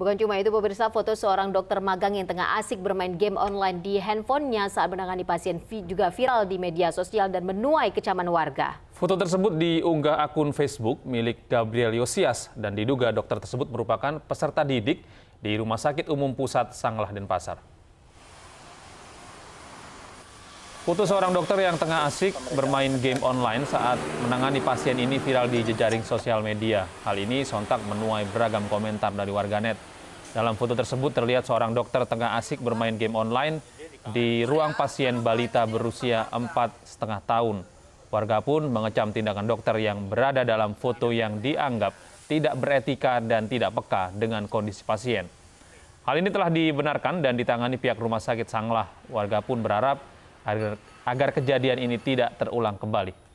Bukan cuma itu, pemirsa foto seorang dokter magang yang tengah asik bermain game online di handphonenya saat menangani pasien juga viral di media sosial dan menuai kecaman warga. Foto tersebut diunggah akun Facebook milik Gabriel Yosias dan diduga dokter tersebut merupakan peserta didik di Rumah Sakit Umum Pusat Sanglah Denpasar. Foto seorang dokter yang tengah asik bermain game online saat menangani pasien ini viral di jejaring sosial media. Hal ini sontak menuai beragam komentar dari warganet. Dalam foto tersebut terlihat seorang dokter tengah asik bermain game online di ruang pasien balita berusia empat setengah tahun. Warga pun mengecam tindakan dokter yang berada dalam foto yang dianggap tidak beretika dan tidak peka dengan kondisi pasien. Hal ini telah dibenarkan dan ditangani pihak rumah sakit Sanglah. Warga pun berharap agar kejadian ini tidak terulang kembali